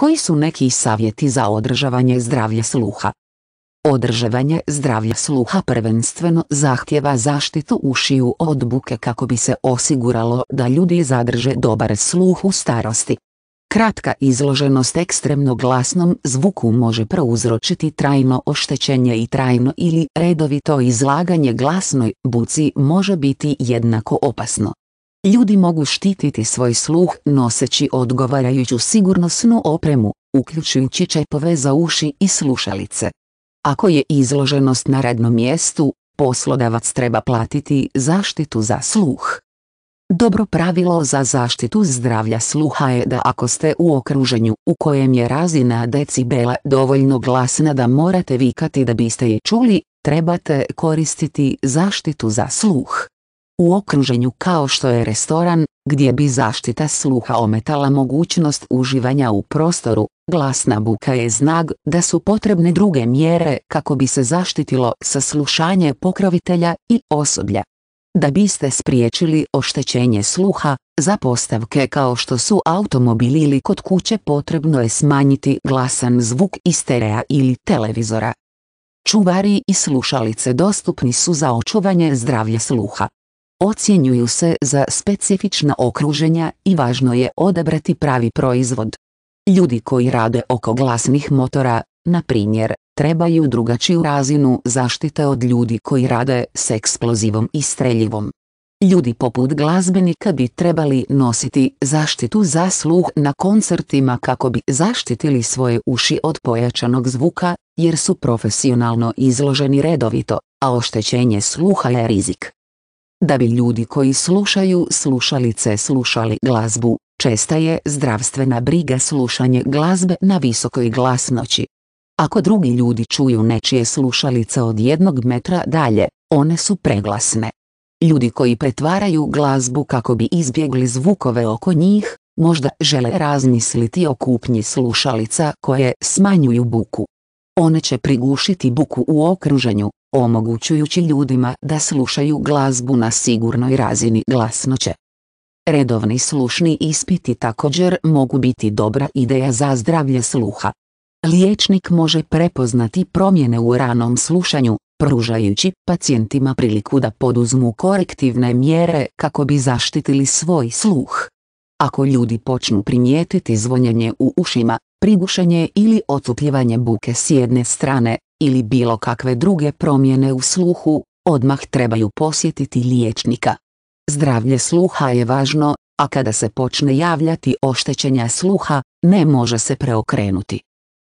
Koji su neki savjeti za održavanje zdravlja sluha? Održavanje zdravlja sluha prvenstveno zahtjeva zaštitu ušiju od buke kako bi se osiguralo da ljudi zadrže dobar sluh u starosti. Kratka izloženost ekstremno glasnom zvuku može prouzročiti trajno oštećenje i trajno ili redovito izlaganje glasnoj buci može biti jednako opasno. Ljudi mogu štititi svoj sluh noseći odgovarajuću sigurnosnu opremu, uključujući čepove za uši i slušalice. Ako je izloženost na radnom mjestu, poslodavac treba platiti zaštitu za sluh. Dobro pravilo za zaštitu zdravlja sluha je da ako ste u okruženju u kojem je razina decibela dovoljno glasna da morate vikati da biste je čuli, trebate koristiti zaštitu za sluh u okruženju kao što je restoran, gdje bi zaštita sluha ometala mogućnost uživanja u prostoru, glasna buka je znak da su potrebne druge mjere kako bi se zaštitilo saslušanje pokrovitelja i osoblja. Da biste spriječili oštećenje sluha, za postavke kao što su automobili ili kod kuće potrebno je smanjiti glasan zvuk iz sterea ili televizora. Čuvari i slušalice dostupni su za očuvanje zdravlja sluha ocjenjuju se za specifična okruženja i važno je odabrati pravi proizvod. Ljudi koji rade oko glasnih motora, na primjer, trebaju drugačiju razinu zaštite od ljudi koji rade s eksplozivom i streljivom. Ljudi poput glazbenika bi trebali nositi zaštitu za sluh na koncertima kako bi zaštitili svoje uši od pojačanog zvuka, jer su profesionalno izloženi redovito, a oštećenje sluha je rizik. Da bi ljudi koji slušaju slušalice slušali glazbu, česta je zdravstvena briga slušanje glazbe na visokoj glasnoći. Ako drugi ljudi čuju nečije slušalice od jednog metra dalje, one su preglasne. Ljudi koji pretvaraju glazbu kako bi izbjegli zvukove oko njih, možda žele razmisliti o kupnji slušalica koje smanjuju buku. One će prigušiti buku u okruženju, omogućujući ljudima da slušaju glazbu na sigurnoj razini glasnoće. Redovni slušni ispiti također mogu biti dobra ideja za zdravlje sluha. Liječnik može prepoznati promjene u ranom slušanju, pružajući pacijentima priliku da poduzmu korektivne mjere kako bi zaštitili svoj sluh. Ako ljudi počnu primijetiti zvonjenje u ušima, prigušenje ili otupljivanje buke s jedne strane, ili bilo kakve druge promjene u sluhu, odmah trebaju posjetiti liječnika. Zdravlje sluha je važno, a kada se počne javljati oštećenja sluha, ne može se preokrenuti.